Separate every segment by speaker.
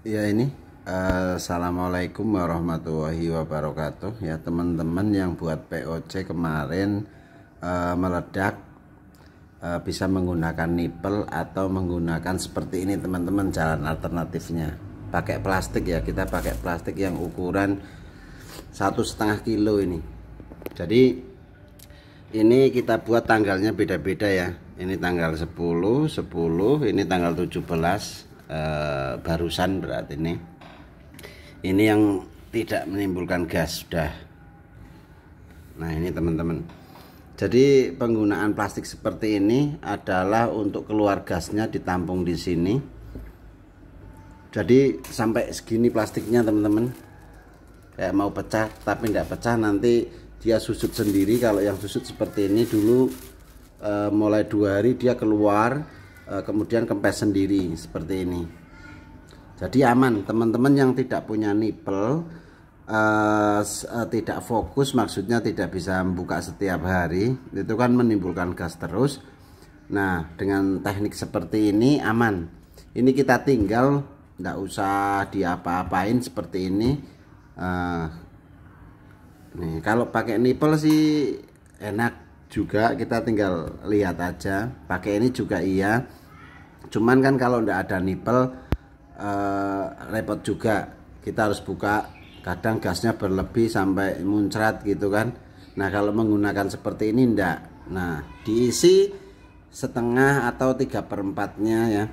Speaker 1: ya ini eh, Assalamualaikum warahmatullahi wabarakatuh ya teman-teman yang buat POC kemarin uh, meledak uh, bisa menggunakan nipel atau menggunakan seperti ini teman-teman jalan alternatifnya pakai plastik ya kita pakai plastik yang ukuran satu setengah kilo ini jadi ini kita buat tanggalnya beda-beda ya ini tanggal 10 10 ini tanggal 17 Eh, barusan berarti ini ini yang tidak menimbulkan gas sudah nah ini teman-teman jadi penggunaan plastik seperti ini adalah untuk keluar gasnya ditampung di sini jadi sampai segini plastiknya teman-teman kayak mau pecah tapi tidak pecah nanti dia susut sendiri kalau yang susut seperti ini dulu e, mulai dua hari dia keluar Eh, kemudian kempes sendiri seperti ini jadi aman teman-teman yang tidak punya nipel uh, eh, uh, eh, tidak fokus maksudnya tidak bisa membuka setiap hari itu kan menimbulkan gas terus nah dengan teknik seperti ini aman ini kita tinggal tidak usah diapa-apain seperti ini uh, nih kalau pakai nipel sih enak juga kita tinggal lihat aja pakai ini juga iya cuman kan kalau ndak ada nipel e, eh, repot juga kita harus buka kadang gasnya berlebih sampai muncrat gitu kan nah kalau menggunakan seperti ini ndak nah diisi setengah atau tiga perempatnya ya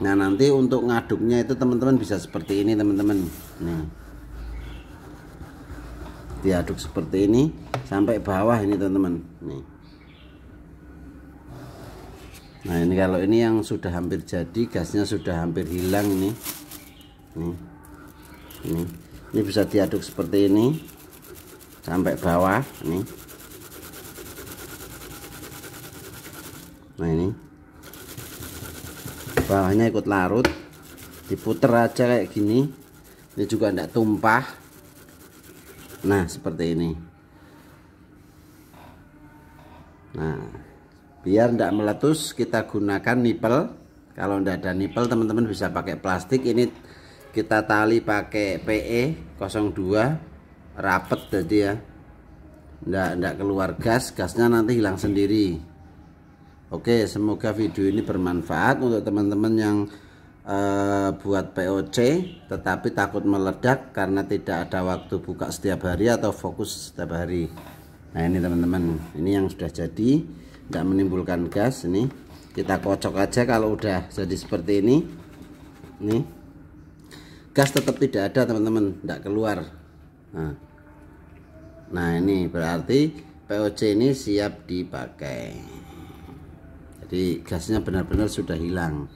Speaker 1: nah nanti untuk ngaduknya itu teman-teman bisa seperti ini teman-teman nih diaduk seperti ini sampai bawah ini teman-teman nih nah ini kalau ini yang sudah hampir jadi gasnya sudah hampir hilang nih nih ini ini bisa diaduk seperti ini sampai bawah ini nah ini bawahnya ikut larut diputer aja kayak gini ini juga tidak tumpah nah seperti ini nah biar tidak meletus kita gunakan nipel kalau tidak ada nipel teman-teman bisa pakai plastik ini kita tali pakai PE 02 rapet jadi ya tidak tidak keluar gas gasnya nanti hilang sendiri Oke semoga video ini bermanfaat untuk teman-teman yang e, buat POC tetapi takut meledak karena tidak ada waktu buka setiap hari atau fokus setiap hari nah ini teman-teman ini yang sudah jadi tidak menimbulkan gas ini kita kocok aja kalau udah jadi seperti ini nih gas tetap tidak ada teman-teman tidak keluar nah. nah ini berarti POC ini siap dipakai jadi gasnya benar-benar sudah hilang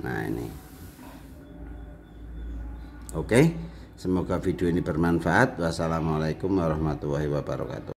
Speaker 1: nah ini oke semoga video ini bermanfaat wassalamualaikum warahmatullahi wabarakatuh